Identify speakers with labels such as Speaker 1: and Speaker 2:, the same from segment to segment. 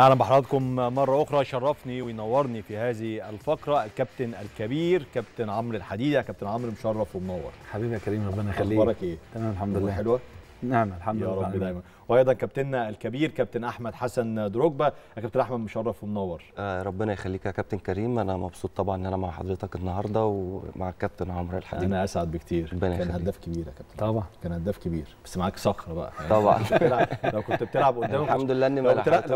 Speaker 1: اهلا بحضراتكم مره اخرى شرفني وينورني في هذه الفقره الكابتن الكبير كابتن عمرو الحديده كابتن عمرو مشرف ومنور حبيبي يا كريم ربنا يخليك اخبارك ايه تمام الحمد لله حلوه نعم الحمد لله يا رب نعم. دايما وايضا كابتننا الكبير كابتن احمد حسن دروجبا يا كابتن احمد مشرف ومنور
Speaker 2: آه ربنا يخليك يا كابتن كريم انا مبسوط طبعا ان انا مع حضرتك النهارده ومع الكابتن عمرو
Speaker 1: الحديد انا اسعد بكتير ربنا كان هداف كبير يا كابتن طبعا كان هداف كبير بس معاك صخره بقى طبعا لو كنت بتلعب قدامك الحمد لله اني ما لو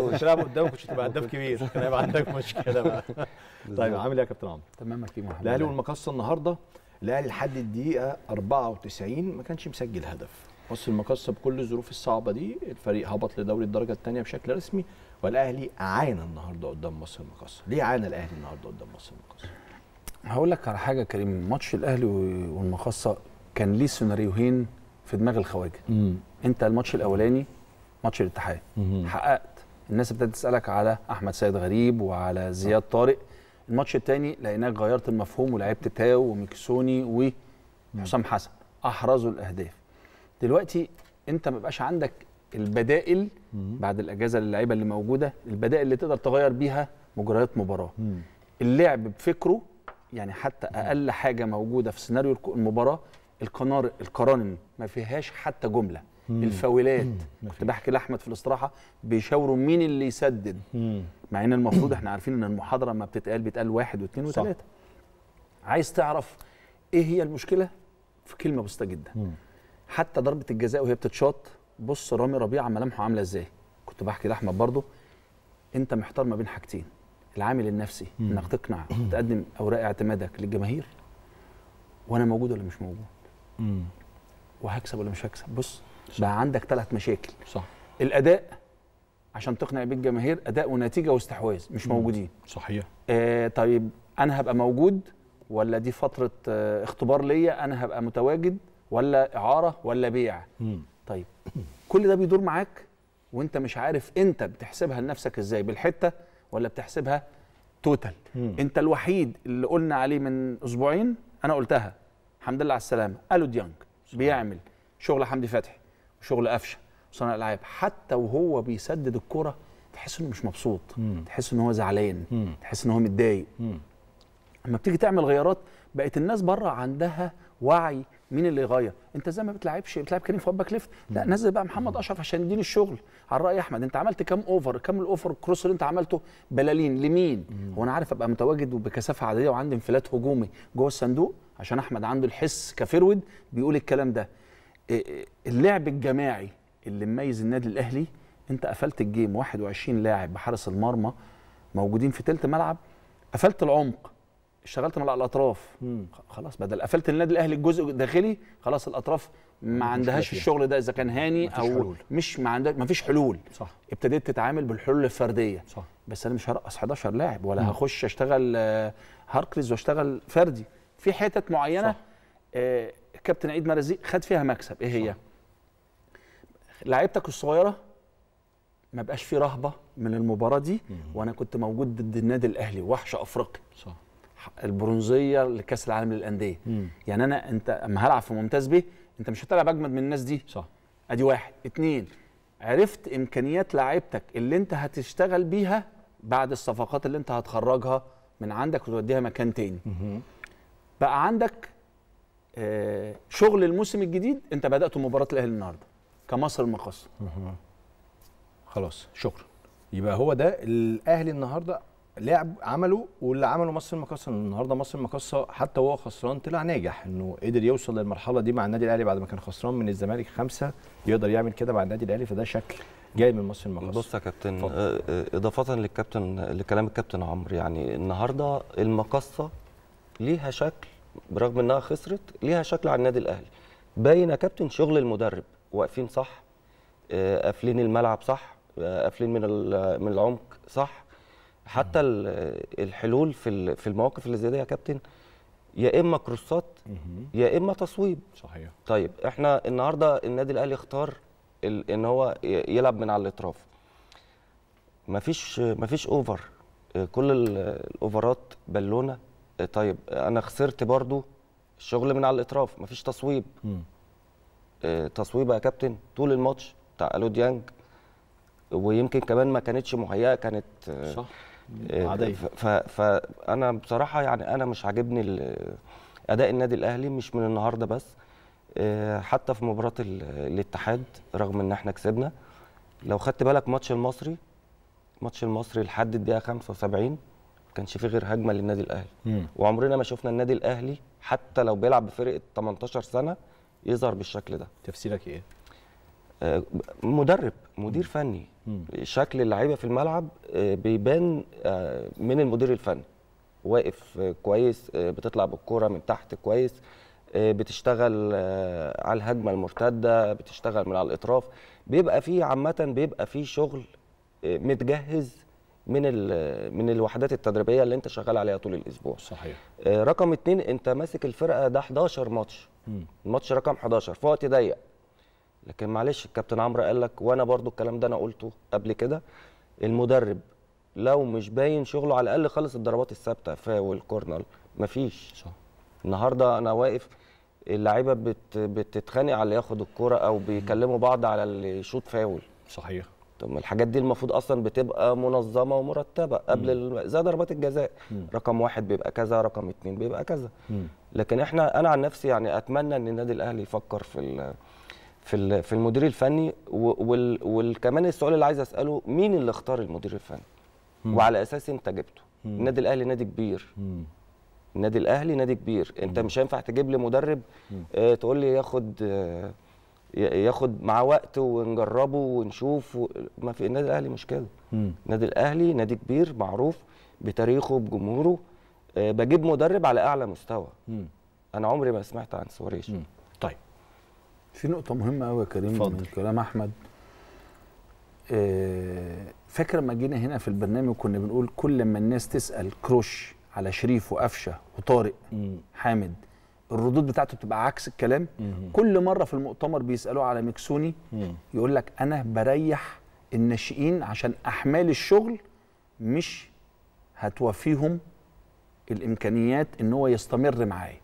Speaker 1: كنت بتلعب قدامك كنت تبقى هداف كبير كان هيبقى عندك مشكله بقى طيب عامل ايه يا كابتن عمرو تمام يا كابتن الاهلي والمقصه النهارده الاهلي لحد الدقيقه 94 ما كانش مسجل هدف مصر المقصه بكل الظروف الصعبه دي الفريق هبط لدوري الدرجه الثانيه بشكل رسمي والاهلي عانى النهارده قدام مصر المقصه ليه عانى الاهلي النهارده قدام مصر المقصه
Speaker 3: هقول لك على حاجه كريم ماتش الاهلي والمقصه كان ليه سيناريوهين في دماغ الخواجه انت الماتش الاولاني ماتش الاتحاد حققت الناس ابتدت تسالك على احمد سيد غريب وعلى زياد طارق الماتش الثاني لقيناك غيرت المفهوم ولعبت تاو وميكسوني وحسام حسن احرزوا الاهداف دلوقتي انت ما بقاش عندك البدائل بعد الاجازه للعيبه اللي موجوده البدائل اللي تقدر تغير بيها مجريات مباراه اللعب بفكره يعني حتى اقل حاجه موجوده في سيناريو المباراه القنار القرانم ما فيهاش حتى جمله مم. الفاولات كنت بحكي لاحمد في الاستراحه بيشاوروا مين اللي يسدد مع ان المفروض احنا عارفين ان المحاضره ما بتتقال بيتقال واحد واثنين وثلاثه عايز تعرف ايه هي المشكله في كلمه بسيطه جدا مم. حتى ضربه الجزاء وهي بتتشاط بص رامي ربيعه ملامحه عامله ازاي كنت بحكي لاحمد برضه انت محتار ما بين حاجتين العامل النفسي مم. انك تقنع تقدم اوراق اعتمادك للجماهير وانا موجود ولا مش موجود مم. وهكسب ولا مش هكسب بص صح. بقى عندك ثلاث مشاكل صح الاداء عشان تقنع بيه الجماهير اداء ونتيجه واستحواذ مش مم. موجودين صحيح آه طيب انا هبقى موجود ولا دي فتره آه اختبار ليا انا هبقى متواجد ولا اعاره ولا بيع طيب كل ده بيدور معاك وانت مش عارف انت بتحسبها لنفسك ازاي بالحته ولا بتحسبها توتال انت الوحيد اللي قلنا عليه من اسبوعين انا قلتها الحمد لله على السلامه الو ديانج بيعمل شغل حمدي فتحي وشغل قفشه وصانع العاب حتى وهو بيسدد الكره تحس انه مش مبسوط مم. تحس ان هو زعلان تحس ان هو متضايق اما بتيجي تعمل غيارات بقت الناس بره عندها وعي مين اللي يغير انت زي ما بتلعبش بتلعب كريم في باك ليفت لا نزل بقى محمد اشرف عشان يديني الشغل على راي احمد انت عملت كام اوفر كام الاوفر كروس اللي انت عملته بلالين لمين هو انا عارف ابقى متواجد وبكثافه عدديه وعندي انفلات هجومي جوه الصندوق عشان احمد عنده الحس كفيرود بيقول الكلام ده اللعب الجماعي اللي مميز النادي الاهلي انت قفلت الجيم 21 لاعب بحارس المرمى موجودين في ثلث ملعب قفلت العمق اشتغلت مع الاطراف خلاص بدل قفلت النادي الاهلي الجزء الداخلي خلاص الاطراف ما عندهاش الشغل ده اذا كان هاني او حلول. مش ما عندهاش ما فيش حلول صح. ابتديت تتعامل بالحلول الفرديه صح. بس انا مش هرقص 11 لاعب ولا مم. هخش اشتغل هركلز آه، واشتغل فردي في حتت معينه صح. آه كابتن عيد مرزيق خد فيها مكسب ايه هي لعيبتك الصغيره ما بقاش في رهبه من المباراه دي مم. وانا كنت موجود ضد النادي الاهلي وحش افريقي صح البرونزيه لكاس العالم للانديه يعني انا انت اما هلعب في ممتاز به انت مش هتلعب اجمد من الناس دي صح ادي واحد اتنين عرفت امكانيات لعيبتك اللي انت هتشتغل بيها بعد الصفقات اللي انت هتخرجها من عندك وتوديها مكان تاني مم. بقى عندك آه، شغل الموسم الجديد انت بدات مباراه الاهلي النهارده كمصر المقص
Speaker 1: خلاص شكرا يبقى هو ده الاهلي النهارده لعب عمله واللي عمله مصر المقاصه النهارده مصر المقاصه حتى وهو خسران طلع ناجح انه قدر يوصل للمرحله دي مع النادي الاهلي بعد ما كان خسران من الزمالك خمسه يقدر يعمل كده مع النادي الاهلي فده شكل جاي من مصر المقاصه بص يا كابتن فضل.
Speaker 2: آه، اضافه للكابتن لكلام الكابتن عمرو يعني النهارده المقاصه ليها شكل برغم انها خسرت ليها شكل على النادي الاهلي باين يا كابتن شغل المدرب واقفين صح آه، قافلين الملعب صح آه، قافلين من من العمق صح حتى الحلول في في المواقف اللي زي دي يا كابتن يا اما كروسات يا اما تصويب صحيح طيب احنا النهارده النادي الاهلي اختار ان هو يلعب من على الاطراف مفيش مفيش اوفر كل الاوفرات بالونه طيب انا خسرت برضو الشغل من على الاطراف مفيش تصويب آه، تصويب تصويبه يا كابتن طول الماتش بتاع الو ديانج ويمكن كمان ما كانتش مهيئه كانت آه، صح إيه، عاديه فانا بصراحه يعني انا مش عاجبني اداء النادي الاهلي مش من النهارده بس إيه، حتى في مباراه الاتحاد رغم ان احنا كسبنا لو خدت بالك ماتش المصري ماتش المصري لحد الدقيقه 75 ما كانش فيه غير هجمه للنادي الاهلي مم. وعمرنا ما شفنا النادي الاهلي حتى لو بيلعب بفرقه 18 سنه يظهر بالشكل ده تفسيرك ايه آه، مدرب مدير فني شكل اللعيبه في الملعب آه، بيبان آه، من المدير الفني واقف آه، كويس بتطلع بالكوره من تحت كويس بتشتغل على الهجمه المرتده بتشتغل من على الاطراف بيبقى في عامه بيبقى في شغل متجهز من من الوحدات التدريبيه اللي انت شغال عليها طول الاسبوع صحيح رقم اتنين انت ماسك الفرقه ده 11 ماتش الماتش رقم 11 في وقت ضيق لكن معلش الكابتن عمرو قال لك وانا برضو الكلام ده انا قلته قبل كده المدرب لو مش باين شغله على الاقل خالص الضربات الثابته فاول كورنر مفيش صح النهارده انا واقف اللعيبه بت بتتخانق على اللي ياخد الكوره او بيكلموا بعض على اللي يشوط فاول صحيح طب الحاجات دي المفروض اصلا بتبقى منظمه ومرتبه قبل ال... زي ضربات الجزاء م. رقم واحد بيبقى كذا رقم اثنين بيبقى كذا م. لكن احنا انا عن نفسي يعني اتمنى ان النادي الاهلي يفكر في ال... في في المدير الفني وكمان السؤال اللي عايز اساله مين اللي اختار المدير الفني مم. وعلى اساس انت جبته مم. النادي الاهلي نادي كبير مم. النادي الاهلي نادي كبير انت مش هينفع تجيب لي مدرب آه تقول لي ياخد آه ياخد معاه وقت ونجربه ونشوف و... ما في النادي الاهلي مش كده النادي الاهلي نادي كبير معروف بتاريخه بجمهوره آه بجيب مدرب على اعلى مستوى مم. انا عمري ما سمعت
Speaker 3: عن سواريش في نقطه مهمه قوي يا كريم فضل. من كلام احمد آه، فاكر لما جينا هنا في البرنامج كنا بنقول كل ما الناس تسال كروش على شريف وقفشه وطارق مم. حامد الردود بتاعته بتبقى عكس الكلام مم. كل مره في المؤتمر بيسالوه على مكسوني مم. يقول لك انا بريح الناشئين عشان احمال الشغل مش هتوفيهم الامكانيات ان هو يستمر معايا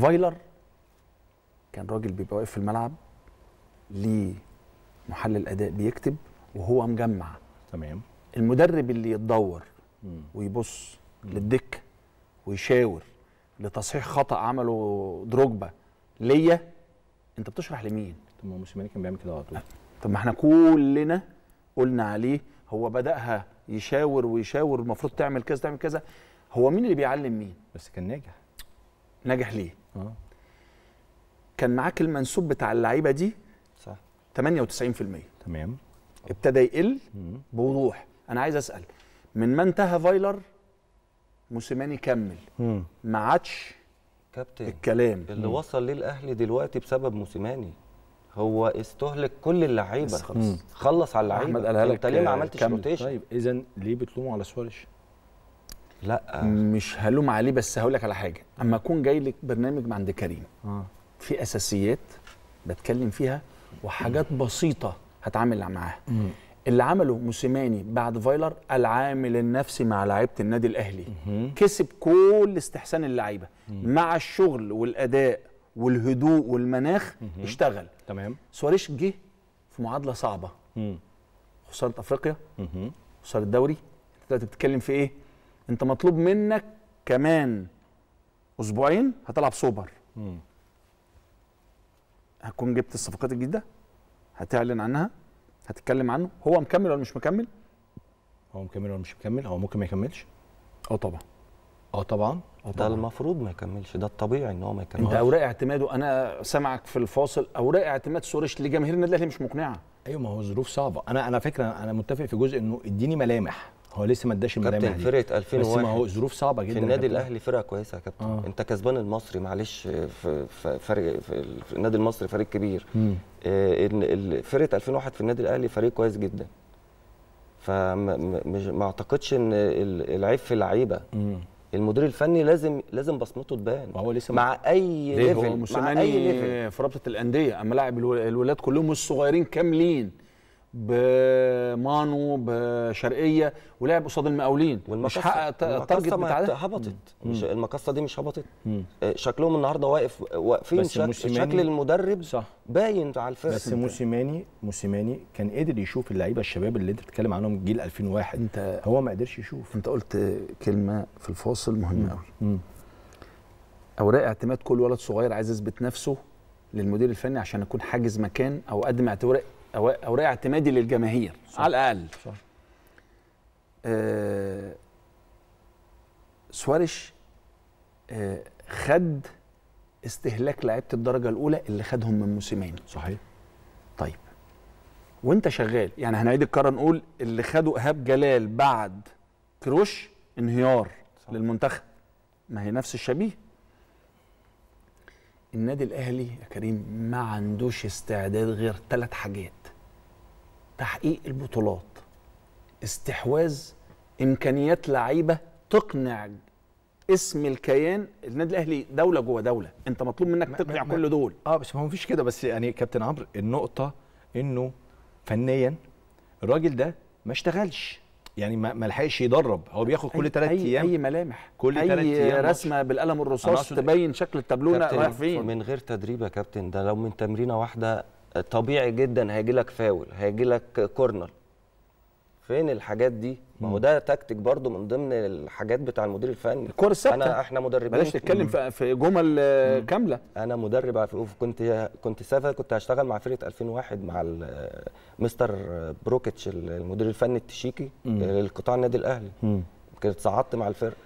Speaker 3: فايلر كان راجل بيبقى واقف في الملعب ليه محلل اداء بيكتب وهو مجمع تمام المدرب اللي يتدور ويبص للدكه ويشاور لتصحيح خطا عمله دروجبا ليا انت بتشرح لمين؟
Speaker 1: طب ما موسيماني كان بيعمل كده على طول
Speaker 3: طب ما احنا كلنا قلنا عليه هو بداها يشاور ويشاور المفروض تعمل كذا تعمل كذا هو مين اللي بيعلم مين؟ بس كان ناجح ناجح ليه؟ اه كان معاك المنسوب بتاع اللعيبه دي صح 98% تمام ابتدى يقل بوضوح انا عايز اسال من ما انتهى فايلر موسيماني كمل ما عادش كابتن الكلام اللي مم. وصل ليه الاهلي دلوقتي بسبب موسيماني هو استهلك
Speaker 2: كل اللعيبه خلص خلص على اللعيبه احمد قالها لك انت ليه ما آه، عملتش روتيشن طيب
Speaker 1: اذا ليه بتلومه على سواريش
Speaker 3: لا مش هلوم عليه بس هقول لك على حاجه اما اكون جاي لك برنامج عند كريم آه. في اساسيات بتكلم فيها وحاجات بسيطه هتعامل معاها اللي عمله موسيماني بعد فايلر العامل النفسي مع لعيبه النادي الاهلي كسب كل استحسان اللعيبه مع الشغل والاداء والهدوء والمناخ اشتغل تمام سواريش جه في معادله صعبه خساره افريقيا خساره الدوري انت دلوقتي بتتكلم في ايه انت مطلوب منك كمان اسبوعين هتلعب سوبر هتكون جبت الصفقات الجديده هتعلن عنها هتتكلم عنه هو مكمل ولا مش مكمل
Speaker 1: هو مكمل ولا مش مكمل هو ممكن ما يكملش اه طبعا اه طبعا اه ده المفروض ما يكملش ده الطبيعي ان هو ما يكملش انت
Speaker 3: اوراق اعتماده انا سامعك في الفاصل اوراق اعتماد سوريش لجماهير النادي
Speaker 1: الاهلي مش مقنعه ايوه ما هو ظروف صعبه انا انا فكره انا متفق في جزء انه اديني ملامح هو لسه ما اداش الملامح كابتن فرقه 2001 بس ما هو ظروف صعبه جدا في النادي الاهلي فرقه كويسه يا
Speaker 2: كابتن آه. انت كسبان المصري معلش في فرق في النادي المصري فريق كبير آه فرقه 2001 في النادي الاهلي فريق كويس جدا فما اعتقدش ان العيب في اللعيبه المدير الفني لازم لازم بصمته تبان هو
Speaker 3: لسه مع اي ليفل مع اي ليفل في رابطه الانديه اما لاعب الولاد كلهم والصغيرين كاملين بمانو بشرقيه ولعب قصاد المقاولين مش حقق التارجت بتاعها
Speaker 2: هبطت مم. مش المقصه دي مش هبطت مم. آه، شكلهم النهارده واقف واقفين شك شكل المدرب صح. باين على الفرق بس
Speaker 1: موسيماني موسيماني كان قدر يشوف اللعيبه الشباب اللي انت بتتكلم عنهم جيل 2001 انت هو ما قدرش يشوف انت قلت كلمه في الفاصل مهمه قوي
Speaker 3: اوراق اعتماد كل ولد صغير عايز يثبت نفسه للمدير الفني عشان اكون حاجز مكان او اقدم اعتبار اوراق اعتمادي للجماهير صح. على الاقل صح. آه سواريش آه خد استهلاك لعيبه الدرجه الاولى اللي خدهم من موسمين صحيح طيب وانت شغال يعني هنعيد الكره نقول اللي خدوا ايهاب جلال بعد كروش انهيار صح. للمنتخب ما هي نفس الشبيه النادي الاهلي يا كريم ما عندوش استعداد غير ثلاث حاجات تحقيق البطولات استحواذ امكانيات لعيبه تقنع اسم الكيان النادي الاهلي دوله
Speaker 1: جوه دوله انت مطلوب منك تقنع كل دول اه بس ما هو كده بس يعني كابتن عمرو النقطه انه فنيا الراجل ده ما اشتغلش يعني ما لحقش يدرب هو بياخد كل ثلاث ايام اي ملامح كل ثلاث ايام رسمه بالقلم الرصاص تبين
Speaker 2: شكل التابلونه فين من غير تدريب يا كابتن ده لو من تمرينه واحده طبيعي جدا هيجي لك فاول هيجي لك كورنر فين الحاجات دي؟ ما هو ده تكتيك برضو من ضمن الحاجات بتاع المدير الفني الكره الثابته انا احنا مدربين بلاش نتكلم في جمل آه، كامله انا مدرب كنت كنت سافر كنت هشتغل مع فرقه 2001 مع آه، مستر بروكيتش المدير الفني التشيكي للقطاع آه، النادي الاهلي كنت صعدت مع الفرقه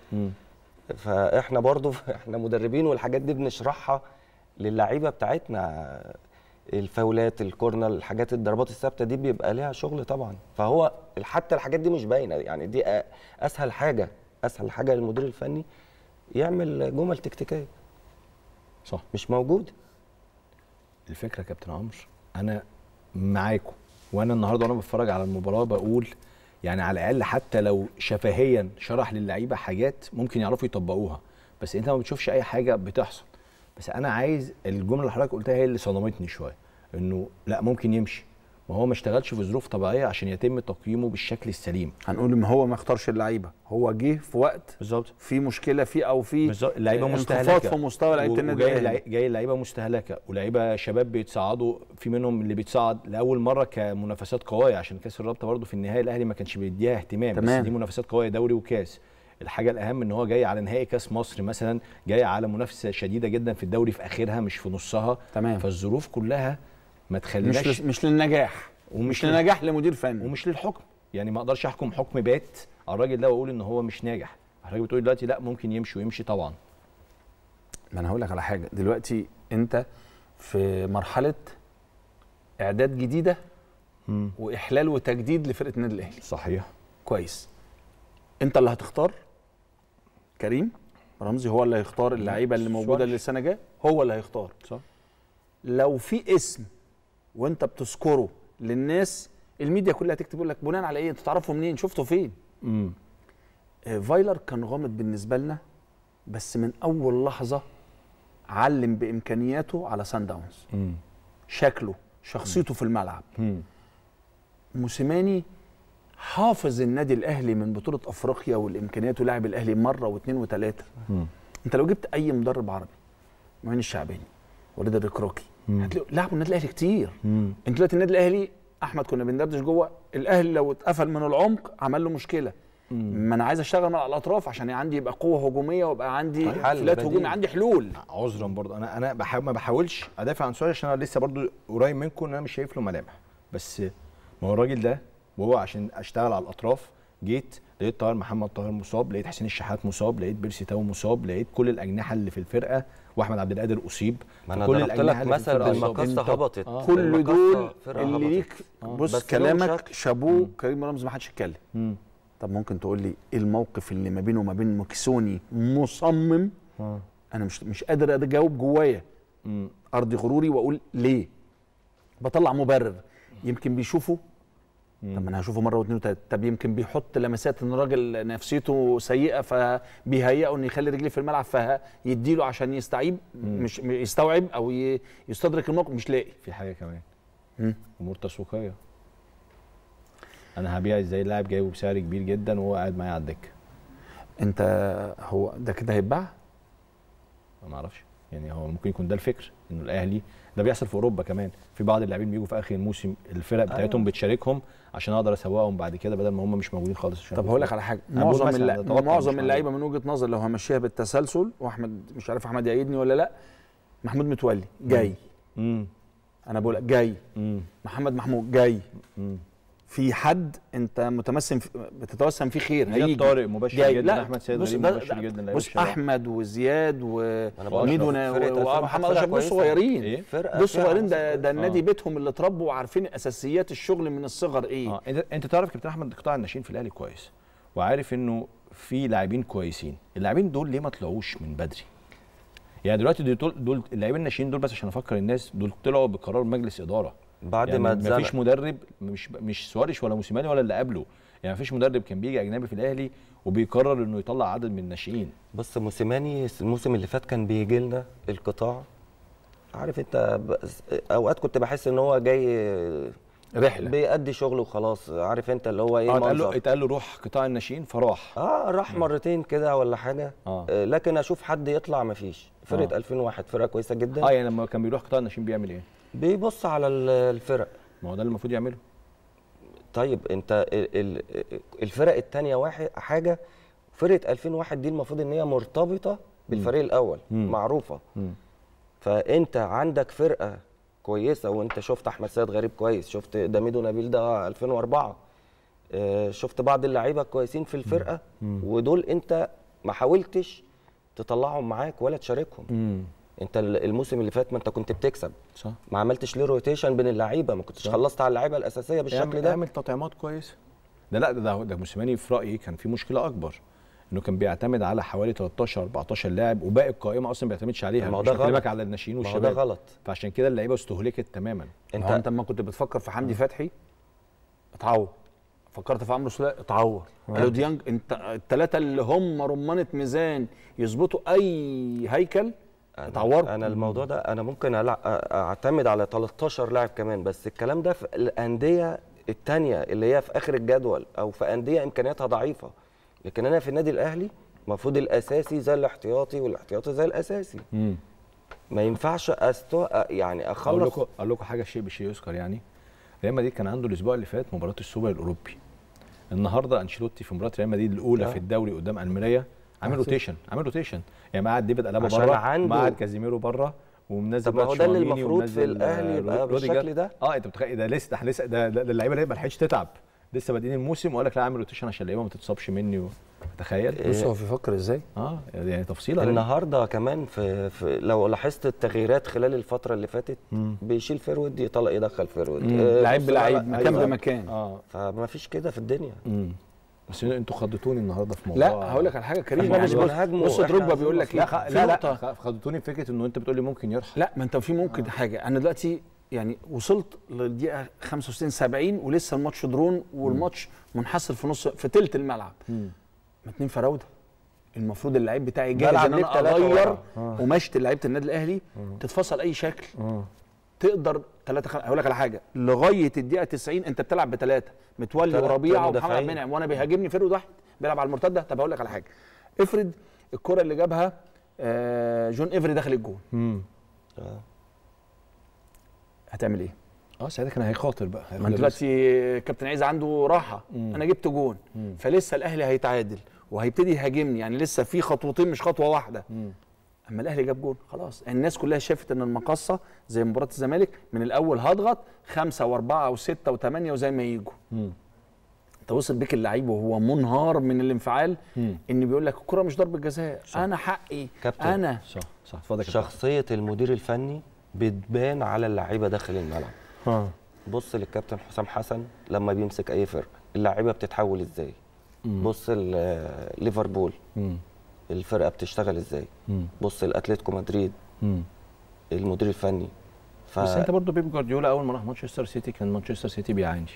Speaker 2: فاحنا برضو احنا مدربين والحاجات دي بنشرحها للعيبه بتاعتنا الفاولات الكورنر الحاجات الضربات الثابته دي بيبقى ليها شغل طبعا فهو حتى الحاجات دي مش باينه يعني دي اسهل حاجه اسهل حاجه للمدير الفني يعمل جمل تكتيكيه
Speaker 1: صح مش موجود الفكره يا كابتن عمرو انا معاكم وانا النهارده وانا بتفرج على المباراه بقول يعني على الاقل حتى لو شفهيا شرح للعيبه حاجات ممكن يعرفوا يطبقوها بس انت ما بتشوفش اي حاجه بتحصل بس انا عايز الجمله اللي حضرتك قلتها هي اللي صدمتني شويه انه لا ممكن يمشي ما هو ما اشتغلش في ظروف طبيعيه عشان يتم تقييمه بالشكل السليم هنقول ان هو ما اختارش اللعيبه هو جه في وقت بالظبط في مشكله فيه او في بالظبط لعيبه مستهلكه في مستوى لعيبه النادي جاي, جاي لعيبه مستهلكه ولاعيبه شباب بيتصعدوا في منهم اللي بيتصعد لاول مره كمنافسات قويه عشان كاس الرابطه برضه في النهايه الاهلي ما كانش بيديها اهتمام تمام. بس دي منافسات قويه دوري وكاس الحاجه الاهم ان هو جاي على نهائي كاس مصر مثلا جاي على منافسه شديده جدا في الدوري في اخرها مش في نصها تمام فالظروف كلها ما تخليناش مش مش للنجاح ومش لنجاح لمدير فني ومش للحكم يعني ما اقدرش احكم حكم بات على الراجل ده واقول ان هو مش ناجح حضرتك بتقول دلوقتي لا ممكن يمشي ويمشي طبعا
Speaker 3: ما انا هقول لك على حاجه دلوقتي انت في مرحله اعداد جديده واحلال وتجديد لفرقه النادي الاهلي صحيح كويس انت اللي هتختار كريم رمزي هو اللي هيختار اللعيبه اللي موجوده للسنه الجايه هو اللي هيختار صح لو في اسم وانت بتذكره للناس الميديا كلها تكتب يقول لك بناء على ايه انتوا تعرفوا منين شفتوا فين امم فايلر كان غامض بالنسبه لنا بس من اول لحظه علم بامكانياته على سان داونز شكله شخصيته مم. في الملعب موسيماني حافظ النادي الاهلي من بطوله افريقيا والامكانيات ولاعب الاهلي مره واثنين وثلاثه انت لو جبت اي مدرب عربي معين الشعباني وليد الركراكي هتلاقوا لعبوا النادي الاهلي كتير انت دلوقتي النادي الاهلي احمد كنا بندردش جوه الاهلي لو اتقفل من العمق عمل له مشكله
Speaker 1: ما انا عايز اشتغل على الاطراف عشان عندي يبقى قوه هجوميه ويبقى عندي فلات هجومي عندي حلول عذرا برضه انا انا بحاول ما بحاولش ادافع عن سؤال عشان انا لسه برضه قريب منكم ان انا مش شايف له ملامح بس ما هو الراجل ده وهو عشان اشتغل على الاطراف جيت لقيت طاهر محمد طاهر مصاب لقيت حسين الشحات مصاب لقيت بيرسي تاو مصاب لقيت كل الاجنحه اللي في الفرقه واحمد عبد القادر اصيب ما انا كل لك مثلا بالمقصه هبطت آه. كل دول اللي ليك آه. بص كلامك شابوه كريم رمز ما حدش اتكلم طب ممكن تقول
Speaker 3: لي ايه الموقف اللي ما بينه وما بين مكسوني مصمم آه. انا مش مش قادر اجاوب جوايا ارضي غروري واقول ليه بطلع مبرر يمكن بيشوفه طب انا هشوفه مره واثنين وثلاثه طب يمكن بيحط لمسات ان الراجل نفسيته سيئه فبيهيئه انه يخلي رجليه في الملعب فيديله عشان يستعيب مم. مش يستوعب او يستدرك الموقف مش لاقي في حاجه كمان
Speaker 1: مم. امور تسويقيه انا هبيع ازاي لاعب جايبه بسعر كبير جدا وهو قاعد معايا على الدكه انت هو ده كده هيتباع ما اعرفش يعني هو ممكن يكون ده الفكر انه الاهلي ده بيحصل في اوروبا كمان في بعض اللاعبين بيجوا في اخر الموسم الفرق أيوه. بتاعتهم بتشاركهم عشان اقدر اسوقهم بعد كده بدل ما هم مش موجودين خالص طب هقول لك على حاجه معظم معظم اللعيبه
Speaker 3: من وجهه نظر لو همشيها بالتسلسل واحمد مش عارف احمد يعيدني ولا لا محمود متولي جاي مم. انا بقول جاي مم. محمد محمود جاي مم. في حد انت متمسم بتتوسم فيه خير هي طارق مباشر جدا لا. احمد سيد بص مباشر ده جدا بص احمد وزياد وميدو ومحمد اشرف دول صغيرين إيه؟ دول صغيرين ده ده النادي آه.
Speaker 1: بيتهم اللي اتربوا وعارفين اساسيات الشغل من الصغر ايه آه. انت تعرف كابتن احمد قطاع الناشئين في الاهلي كويس وعارف انه في لاعبين كويسين اللاعبين دول ليه ما طلعوش من بدري يعني دلوقتي دول دول اللاعبين الناشئين دول بس عشان افكر الناس دول طلعوا بقرار مجلس اداره بعد يعني ما اتزنق مفيش مدرب مش مش سواريش ولا موسيماني ولا اللي قبله يعني مفيش مدرب كان بيجي اجنبي في الاهلي وبيقرر انه يطلع عدد من الناشئين بص
Speaker 2: موسيماني الموسم اللي فات كان بيجي لنا القطاع عارف انت اوقات كنت بحس ان هو جاي رحله بيأدي شغله وخلاص عارف انت اللي هو ايه آه، اتقال له اتقال له روح قطاع الناشئين فراح اه راح مرتين كده ولا حاجه آه. آه لكن اشوف حد يطلع مفيش فرقه آه. 2001 فرقه كويسه جدا اه يعني لما كان بيروح قطاع الناشئين بيعمل ايه؟ بيبص على الفرق ما هو ده اللي المفروض يعمله طيب انت الفرق الثانيه واحد حاجه فرقه 2001 دي المفروض ان هي مرتبطه بالفريق الاول مم. معروفه مم. فانت عندك فرقه كويسه وانت شفت احمد سيد غريب كويس شفت داميدو نبيل ده 2004 آه، شفت بعض اللعيبه الكويسين في الفرقه مم. ودول انت ما حاولتش تطلعهم معاك ولا تشاركهم مم. انت الموسم اللي فات ما انت كنت بتكسب صح ما عملتش ليه روتيشن بين اللعيبه ما كنتش صح. خلصت على
Speaker 1: اللعيبه الاساسيه بالشكل ده عامل تطعيمات كويسه ده لا ده ده, موسيماني في رايي كان في مشكله اكبر انه كان بيعتمد على حوالي 13 14 لاعب وباقي القائمه اصلا ما بيعتمدش عليها ما هو ده غلط على الناشئين والشباب ما هو ده غلط فعشان كده اللعيبه استهلكت تماما انت انت لما كنت بتفكر في حمدي فتحي اتعور فكرت في عمرو سلاق اتعور قالوا ديانج
Speaker 3: انت الثلاثه اللي هم رمانه ميزان يظبطوا اي هيكل
Speaker 2: اتعوروا انا الموضوع ده انا ممكن اعتمد على 13 لاعب كمان بس الكلام ده في الانديه الثانيه اللي هي في اخر الجدول او في انديه امكانياتها ضعيفه لكن انا في النادي الاهلي المفروض الاساسي زي الاحتياطي والاحتياطي زي الاساسي مم.
Speaker 1: ما ينفعش أستو... يعني اخلص اقول لكم اقول لكم حاجه شيء بشيء يذكر يعني ريال مدريد كان عنده الاسبوع اللي فات مباراه السوبر الاوروبي النهارده انشيلوتي في مباراه ريال مدريد الاولى أه. في الدوري قدام الميريا عامل روتيشن عامل روتيشن يعني قاعد ديفيد الابا بره قاعد كازيميرو بره ومنزل طب ما هو ده اللي المفروض في الاهلي يبقى بالشكل ده اه انت متخيل ده لسه لسه ده اللعيبه اللي ما لحقتش تتعب لسه بادئين الموسم وقال لك لا اعمل روتيشن عشان اللعيبه ما تتصابش مني و... تخيل إيه؟ بص هو بيفكر ازاي اه يعني تفصيله
Speaker 2: النهارده كمان في, في لو لاحظت التغييرات خلال الفتره اللي فاتت مم. بيشيل فيرود يطلع يدخل فيرود آه
Speaker 1: لعيب بلعيب مكان أيوة. بمكان اه فما فيش كده في الدنيا مم. بس انتوا خضيتوني النهارده في موضوع لا هقول لك على حاجه كريم انا مش بنهاجمه بص دروبا بيقول لك ايه لا لا, لا, فكره
Speaker 3: انه انت بتقول لي ممكن يرحل لا ما انت في ممكن آه. حاجه انا دلوقتي يعني وصلت للدقيقه 65 70 ولسه الماتش درون والماتش منحصر في نص في ثلث الملعب ما اتنين فراوده المفروض اللعيب بتاعي جاهز ان انا اغير قماشه لعيبه النادي الاهلي آه. تتفصل اي شكل آه. تقدر ثلاثة خم... هقول لك على حاجه لغايه الدقيقه 90 انت بتلعب بثلاثه متولي وربيعه ومحمد منعم وانا بيهاجمني فرد واحد بيلعب على المرتده طب هقول لك على حاجه افرض الكره اللي جابها آه، جون ايفري داخل
Speaker 1: الجون امم هتعمل ايه؟ اه ساعتها كان هيخاطر بقى ما انت
Speaker 3: دلوقتي كابتن عايز عنده راحه مم. انا جبت جون مم. فلسه الاهلي هيتعادل وهيبتدي يهاجمني يعني لسه في خطوتين مش خطوه واحده مم. اما الاهلي جاب جول خلاص الناس كلها شافت ان المقصه زي مباراه الزمالك من الاول هضغط خمسه واربعه وسته وثمانيه وزي ما يجوا انت وصل بيك اللعيب وهو منهار من الانفعال مم. ان بيقول لك الكره مش ضربه جزاء انا حقي كابتن. انا صح صح اتفضل شخصيه
Speaker 2: المدير الفني بتبان على اللعيبه داخل الملعب ها. بص للكابتن حسام حسن لما بيمسك اي فرقه اللعيبه بتتحول ازاي مم. بص ليفربول الفرقه بتشتغل ازاي مم. بص الاتلتيكو مدريد مم. المدير الفني ف... بس انت
Speaker 1: برضه بيب جوارديولا اول ما راح مانشستر سيتي كان مانشستر سيتي بيعاني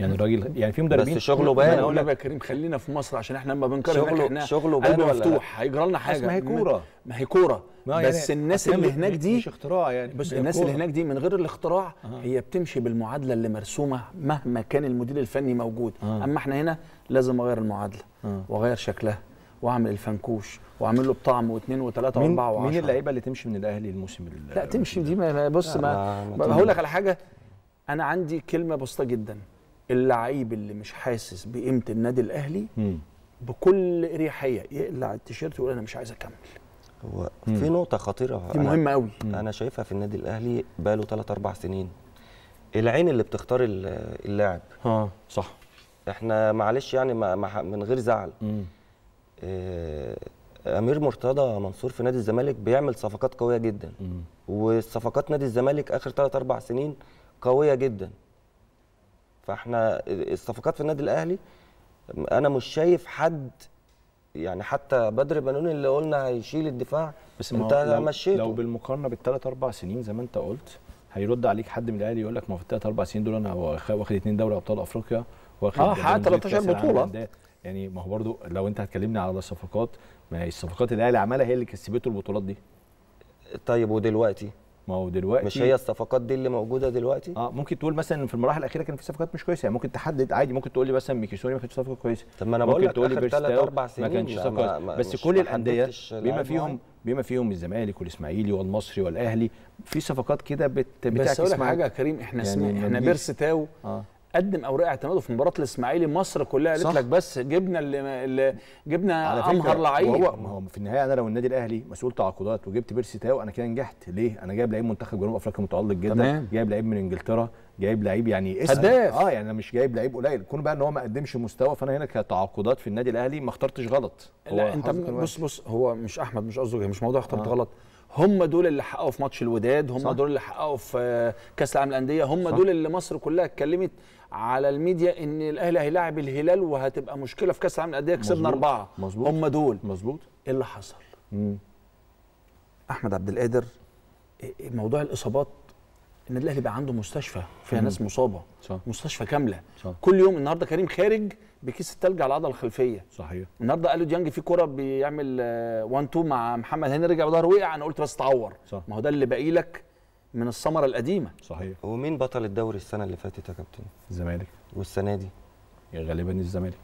Speaker 1: يعني الراجل يعني في مدربين بس شغله باين انا اقول لك يا كريم خلينا في مصر عشان احنا
Speaker 3: لما بنكرر شغله احنا شغله باين مفتوح هيجرى لنا حاجه ما هي كوره
Speaker 1: ما هي كوره بس يعني الناس اللي هناك دي مش اختراع يعني بس الناس اللي هناك
Speaker 3: دي من غير الاختراع آه. هي بتمشي بالمعادله اللي مرسومه مهما كان المدير الفني موجود آه. اما احنا هنا لازم اغير المعادله آه. واغير شكلها واعمل الفنكوش واعمل له بطعم واثنين وثلاثه واربعه وعشره مين اللعيبه
Speaker 1: اللي تمشي من الاهلي الموسم لا
Speaker 3: تمشي دي ما بص ما هقول لك على حاجه انا عندي كلمه بسيطه جدا اللعيب اللي مش حاسس بقيمه النادي الاهلي مم. بكل اريحيه يقلع التيشيرت ويقول انا مش عايز اكمل هو في نقطه خطيره دي مهمه
Speaker 2: قوي انا شايفها في النادي الاهلي بقاله ثلاث اربع سنين العين اللي بتختار اللاعب اه صح احنا معلش يعني ما من غير زعل مم. آه، امير مرتضى منصور في نادي الزمالك بيعمل صفقات قويه جدا مم. والصفقات نادي الزمالك اخر 3 4 سنين قويه جدا فاحنا الصفقات في النادي الاهلي انا مش شايف حد
Speaker 1: يعني حتى بدر بنون اللي قلنا هيشيل الدفاع بس انت لو مشيته لو بالمقارنه بالثلاث اربع سنين زي ما انت قلت هيرد عليك حد من الاهلي يقول لك ما في الثلاث اربع سنين دول انا واخد اثنين دوري ابطال افريقيا واخد اه حقق 13 بطوله يعني ما هو برضو لو انت هتكلمني على الصفقات ما هي الصفقات اللي الاهلي عملها هي اللي كسبته البطولات دي طيب ودلوقتي ما هو دلوقتي مش هي الصفقات دي اللي موجوده دلوقتي اه ممكن تقول مثلا في المراحل الاخيره كان في صفقات مش كويسه يعني ممكن تحدد عادي ممكن تقول لي مثلا ميكيسوني ما كانتش صفقه كويسه طب ما انا ممكن تقول لي بيرستاو ما كانش صفقه بس كل الانديه بما فيهم بما فيهم الزمالك والاسماعيلي والمصري والاهلي في صفقات كده بتعكس بس اقول حاجه يا كريم احنا يعني اسمه احنا بيرستاو
Speaker 3: آه. قدم اوراق اعتماده في مباراه الاسماعيلي مصر كلها قالت لك بس جبنا اللي, اللي
Speaker 1: جبنا امهر لعيب هو ما هو في النهايه انا لو النادي الاهلي مسؤول تعاقدات وجبت بيرسي تاو انا كده نجحت ليه؟ انا جايب لعيب منتخب جنوب افريقيا متالق جدا تمام. جايب لعيب من انجلترا جايب لعيب يعني اسم هداف اه يعني انا مش جايب لعيب قليل كون بقى ان هو ما قدمش مستوى فانا هنا كتعاقدات في النادي الاهلي ما اخترتش غلط لا انت بص
Speaker 3: بص هو مش احمد مش قصده مش موضوع اخترت آه. غلط هم دول اللي حققوا في ماتش الوداد هم صح. دول اللي حققوا في كاس العالم للانديه هم صح. دول اللي مصر كلها اتكلمت على الميديا ان الاهلي هيلاعب الهلال وهتبقى مشكله في كاس العالم للانديه كسبنا اربعه مظبوط هم دول مظبوط ايه اللي حصل؟ مم. احمد عبد القادر موضوع الاصابات ان الاهلي بقى عنده مستشفى فيها ناس مصابه صح. مستشفى كامله صح. كل يوم النهارده كريم خارج بكيس الثلج على العضله الخلفيه صحيح النهارده قالوا ديانج في كوره بيعمل 1 آه، 2 مع محمد هاني رجع بظهره وقع انا قلت بس اتعور ما هو ده اللي باقي لك من الثمره القديمه صحيح ومين بطل الدوري السنه اللي فاتت يا
Speaker 2: كابتن الزمالك والسنه دي غالبا الزمالك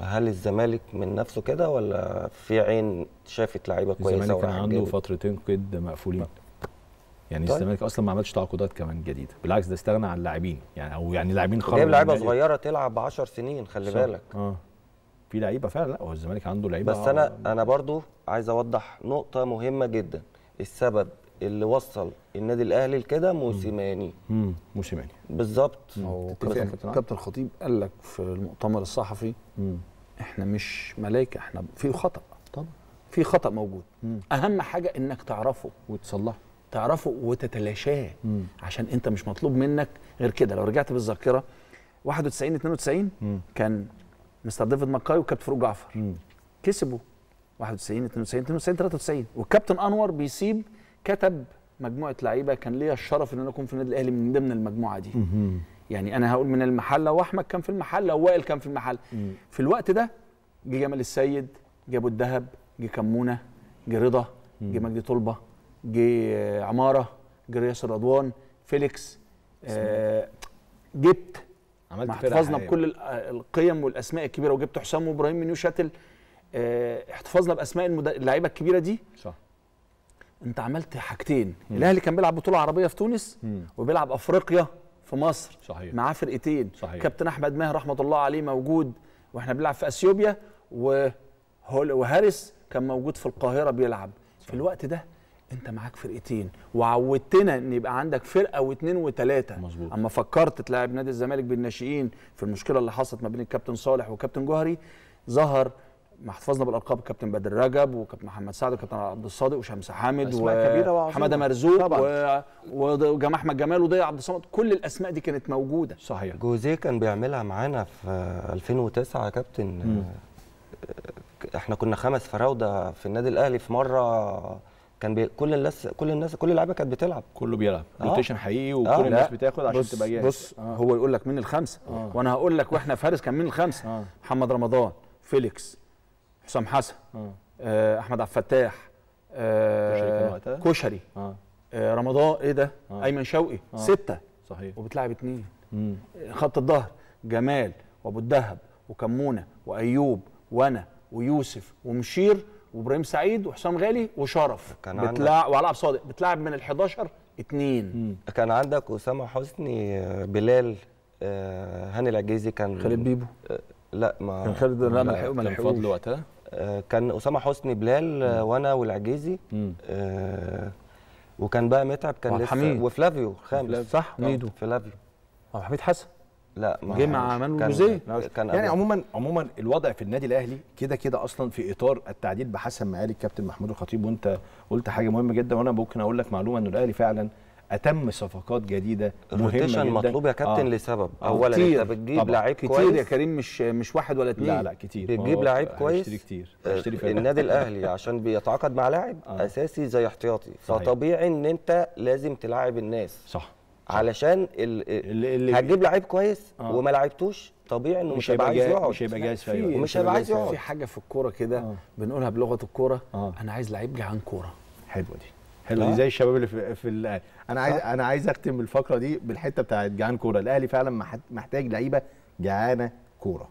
Speaker 2: هل الزمالك من نفسه كده ولا في عين شافت لعيبه كويسه الزمالك كان عنده
Speaker 1: فترتين كده مقفولين يعني طيب. الزمالك اصلا ما عملش تعاقدات كمان جديده بالعكس ده استغنى عن اللاعبين يعني او يعني لاعبين خرجوا جايب لعيبه صغيره
Speaker 2: تلعب 10 سنين خلي صح. بالك
Speaker 1: اه في لعيبه فعلا
Speaker 2: لا هو الزمالك عنده لعيبه بس انا انا برضو عايز اوضح نقطه مهمه جدا السبب اللي وصل النادي الاهلي لكده موسيماني
Speaker 1: امم
Speaker 3: موسيماني بالظبط كابتن الخطيب قال لك في المؤتمر الصحفي مم. احنا مش ملائكه احنا في خطا طبعا في خطا موجود مم. اهم حاجه انك تعرفه وتصلحه تعرفه وتتلاشاه مم. عشان انت مش مطلوب منك غير كده لو رجعت بالذاكره 91 92 مم. كان مستر ديفيد ماكاي وكابتن فاروق جعفر مم. كسبوا 91 92 92 93 والكابتن انور بيسيب كتب مجموعه لعيبه كان ليا الشرف ان انا اكون في النادي الاهلي من ضمن المجموعه دي مم. يعني انا هقول من المحله واحمد كان في المحله ووائل كان في المحله مم. في الوقت ده جه جمال السيد جابوا الذهب جه كمونه جه رضا جه مجدي طلبه جه آه، عماره جه ياسر رضوان فيليكس آه
Speaker 1: جبت عملت احتفظنا بكل
Speaker 3: آه، القيم والاسماء الكبيره وجبت حسام وابراهيم من شاتل آه احتفظنا باسماء اللعيبه الكبيره دي صح انت عملت حاجتين الاهلي كان بيلعب بطوله عربيه في تونس مم. وبيلعب افريقيا في مصر صحيح معاه فرقتين صحيح. كابتن احمد ماهر رحمه الله عليه موجود واحنا بنلعب في اثيوبيا وهارس كان موجود في القاهره بيلعب صحيح. في الوقت ده انت معاك فرقتين وعودتنا ان يبقى عندك فرقه واثنين وثلاثه مظبوط اما فكرت تلاعب نادي الزمالك بالناشئين في المشكله اللي حصلت ما بين الكابتن صالح والكابتن جوهري ظهر محتفظنا بالالقاب كابتن بدر رجب وكابتن محمد سعد وكابتن عبد الصادق وشمس حامد وحماده مرزوق طبعا. وجمال احمد جمال وضياء عبد الصمد كل الاسماء دي كانت موجوده صحيح
Speaker 2: جوزيه كان بيعملها معانا في 2009 يا كابتن م. احنا كنا خمس فراوده في النادي الاهلي في مره كان بي... كل الناس
Speaker 3: كل الناس كل اللعيبه كانت بتلعب كله بيلعب آه. روتيشن حقيقي وكل آه. الناس بتاخد عشان بص تبقى جاهز بص آه. هو يقول لك مين الخمسه آه. وانا هقول لك واحنا في فارس كان مين الخمسه آه. محمد رمضان فيليكس حسام حسن آه. آه احمد عبد الفتاح آه كشري, كشري. آه. آه رمضان ايه ده آه. ايمن شوقي آه. سته صحيح وبتلعب اثنين آه، خط الظهر جمال وابو الدهب وكمونه وايوب وانا ويوسف ومشير وابراهيم سعيد وحسام غالي وشرف كان بتلعب وعلاء الصادق بتلعب من ال 11 اثنين كان عندك اسامه حسني آه، بلال
Speaker 2: آه، هاني العجيزي كان خالد بيبو آه، لا ما كان خالد لا ما لحقوش وقتها كان اسامه حسني بلال وانا والعجيزي آه
Speaker 1: وكان بقى متعب كان لسه
Speaker 2: وفلافيو خامس صح ميدو فلافيو
Speaker 1: الحميد حسن لا جه مع مانويل جوزيه يعني عموما عموما الوضع في النادي الاهلي كده كده اصلا في اطار التعديل بحسب معالي الكابتن محمود الخطيب وانت قلت حاجه مهمه جدا وانا ممكن اقول لك معلومه ان الاهلي فعلا اتم صفقات جديده مهمه جدا مطلوب يا كابتن آه. لسبب آه، اولا انت بتجيب لعيب كويس كتير يا
Speaker 3: كريم مش مش واحد ولا اثنين لا لا كتير بتجيب آه، لعيب كويس
Speaker 1: هشتري كتير هشتري آه النادي الاهلي عشان
Speaker 2: بيتعاقد مع لاعب آه. اساسي زي احتياطي فطبيعي ان انت لازم تلاعب الناس صح آه. علشان ال... هتجيب لعيب كويس آه. وما لعبتوش طبيعي انه مش هيبقى عايز يقعد مش هيبقى جاهز في أيوة. مش هيبقى عايز يقعد في
Speaker 1: حاجه في الكوره كده آه. بنقولها بلغه الكوره آه. انا عايز لعيب جعان كوره حلوه دي حلوه دي آه. زي الشباب اللي في, في انا عايز آه. انا عايز اختم الفقره دي بالحته بتاعت جعان كوره الاهلي فعلا محتاج لعيبه جعانه كوره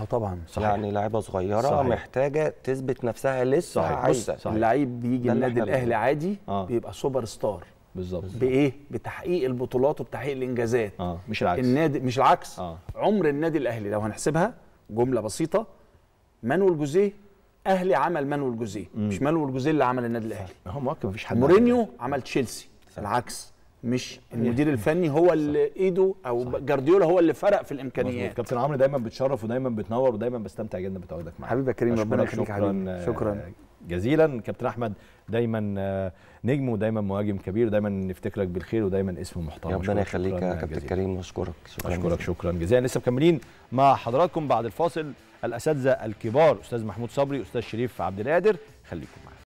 Speaker 1: اه طبعا صحيح. يعني
Speaker 2: لعيبه صغيره صحيح. محتاجه
Speaker 3: تثبت نفسها لسه
Speaker 1: صحيح. صحيح. اللعيب بيجي النادي الاهلي
Speaker 3: عادي آه. بيبقى سوبر ستار بالظبط بايه بتحقيق البطولات وبتحقيق الانجازات اه مش العكس النادي مش العكس آه. عمر النادي الاهلي لو هنحسبها جمله بسيطه مانويل جوزيه اهلي عمل مانويل جوزيه مش مانويل جوزيه اللي عمل النادي الاهلي هو ممكن مفيش حد مورينيو عمل تشيلسي العكس مش المدير الفني هو اللي ايده او جارديولا
Speaker 1: هو اللي فرق في الامكانيات كابتن عمرو دايما بتشرف ودايما بتنور ودايما بستمتع جدا بتواجدك معاك حبيبي يا كريم ربنا يخليك يا شكرا. شكرا آه، جزيلا كابتن احمد دايما آه، نجم ودايما مهاجم كبير دايما نفتكرك بالخير ودايما اسم محترم ربنا يخليك يا كابتن كريم
Speaker 2: اشكرك شكرا اشكرك
Speaker 1: شكرا جزيلا لسه مكملين مع حضراتكم بعد الفاصل الاساتذه الكبار استاذ محمود صبري استاذ شريف عبد القادر خليكم